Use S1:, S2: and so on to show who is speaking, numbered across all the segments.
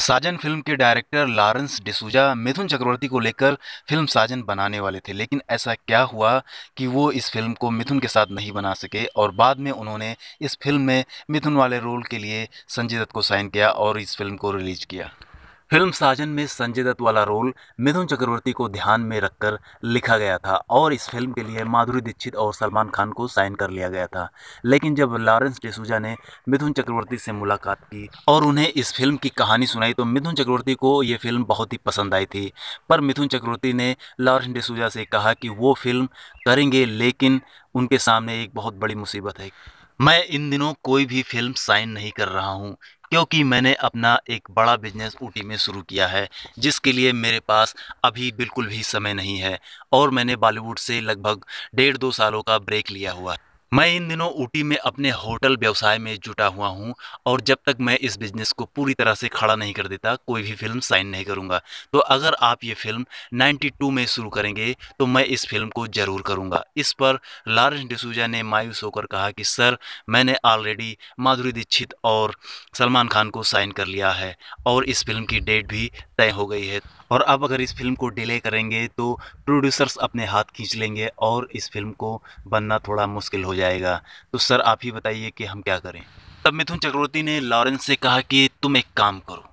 S1: साजन film के director Lawrence D'Souza Mithun Chakraborty को लेकर फिल्म साजन बनाने वाले थे लेकिन ऐसा क्या हुआ कि वो इस फिल्म को मिथुन के साथ नहीं बना सके और बाद में उन्होंने इस फिल्म में मिथुन वाले रोल के लिए संजय दत्त को साइन किया और इस फिल्म को रिलीज किया फिल्म साजन में संजय दत्त वाला रोल मिथुन चक्रवर्ती को ध्यान में रखकर लिखा गया था और इस फिल्म के लिए माधुरी दीक्षित और सलमान खान को साइन कर लिया गया था लेकिन जब लॉरेंस डिसूजा ने मिथुन चक्रवर्ती से मुलाकात की और उन्हें इस फिल्म की कहानी सुनाई तो मिथुन चक्रवर्ती को ये फिल्म बहुत ही पसंद आई थी पर मिथुन चक्रवर्ती ने लॉरेंस डिसूजा से कहा कि वो फिल्म करेंगे लेकिन उनके सामने एक बहुत बड़ी मुसीबत है मैं इन दिनों कोई भी फिल्म साइन नहीं कर रहा हूँ क्योंकि मैंने अपना एक बड़ा बिजनेस ऊटी में शुरू किया है जिसके लिए मेरे पास अभी बिल्कुल भी समय नहीं है और मैंने बॉलीवुड से लगभग डेढ़ दो सालों का ब्रेक लिया हुआ है मैं इन दिनों ऊटी में अपने होटल व्यवसाय में जुटा हुआ हूं और जब तक मैं इस बिजनेस को पूरी तरह से खड़ा नहीं कर देता कोई भी फिल्म साइन नहीं करूंगा तो अगर आप ये फिल्म 92 में शुरू करेंगे तो मैं इस फिल्म को ज़रूर करूंगा इस पर लारेंस डिसूजा ने मायूस होकर कहा कि सर मैंने ऑलरेडी माधुरी दीक्षित और सलमान खान को साइन कर लिया है और इस फिल्म की डेट भी तय हो गई है और अब अगर इस फिल्म को डिले करेंगे तो प्रोड्यूसर्स अपने हाथ खींच लेंगे और इस फिल्म को बनना थोड़ा मुश्किल हो जाएगा तो सर आप ही बताइए कि हम क्या करें तब मिथुन चक्रवर्ती ने लॉरेंस से कहा कि तुम एक काम करो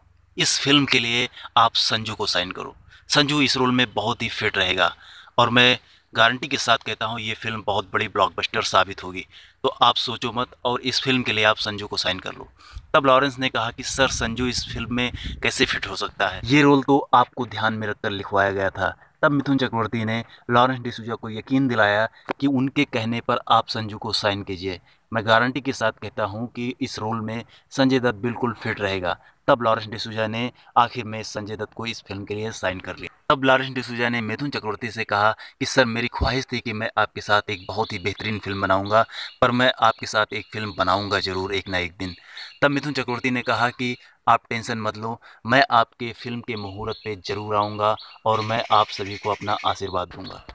S1: इस फिल्म के लिए आप संजू को साइन करो संजू इस रोल में बहुत ही फिट रहेगा और मैं गारंटी के साथ कहता हूँ ये फिल्म बहुत बड़ी ब्लॉकबस्टर साबित होगी तो आप सोचो मत और इस फिल्म के लिए आप संजू को साइन कर लो तब लॉरेंस ने कहा कि सर संजू इस फिल्म में कैसे फिट हो सकता है ये रोल तो आपको ध्यान में रखकर लिखवाया गया था तब मिथुन चक्रवर्ती ने लॉरेंस डिसूजा को यकीन दिलाया कि उनके कहने पर आप संजू को साइन कीजिए मैं गारंटी के साथ कहता हूँ कि इस रोल में संजय दत्त बिल्कुल फिट रहेगा तब लॉरेंस डिसूजा ने आखिर में संजय दत्त को इस फिल्म के लिए साइन कर लिया तब लारेंस डिसूजा ने मिथुन चक्रवर्ती से कहा कि सर मेरी ख्वाहिश थी कि मैं आपके साथ एक बहुत ही बेहतरीन फिल्म बनाऊंगा पर मैं आपके साथ एक फिल्म बनाऊंगा ज़रूर एक ना एक दिन तब मिथुन चक्रवर्ती ने कहा कि आप टेंशन मत लो मैं आपके फिल्म के मुहूर्त पे ज़रूर आऊँगा और मैं आप सभी को अपना आशीर्वाद दूँगा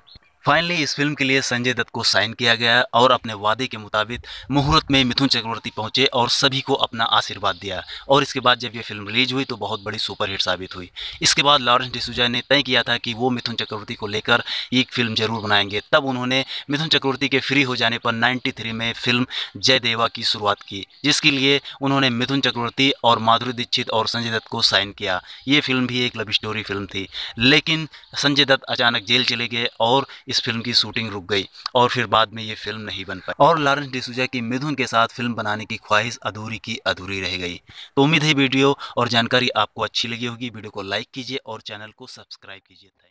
S1: फाइनली इस फिल्म के लिए संजय दत्त को साइन किया गया और अपने वादे के मुताबिक मुहूर्त में मिथुन चक्रवर्ती पहुंचे और सभी को अपना आशीर्वाद दिया और इसके बाद जब ये फिल्म रिलीज हुई तो बहुत बड़ी सुपरहिट साबित हुई इसके बाद लॉरेंस डिसूजा ने तय किया था कि वो मिथुन चक्रवर्ती को लेकर एक फिल्म जरूर बनाएंगे तब उन्होंने मिथुन चक्रवर्ती के फ्री हो जाने पर नाइन्टी में फिल्म जय देवा की शुरुआत की जिसके लिए उन्होंने मिथुन चक्रवर्ती और माधुरी दीक्षित और संजय दत्त को साइन किया ये फिल्म भी एक लव स्टोरी फिल्म थी लेकिन संजय दत्त अचानक जेल चले गए और इस फिल्म की शूटिंग रुक गई और फिर बाद में ये फिल्म नहीं बन पाई और लॉरेंस डिसूजा की मिथुन के साथ फिल्म बनाने की ख्वाहिश अधूरी की अधूरी रह गई तो उम्मीद है वीडियो और जानकारी आपको अच्छी लगी होगी वीडियो को लाइक कीजिए और चैनल को सब्सक्राइब कीजिए थैंक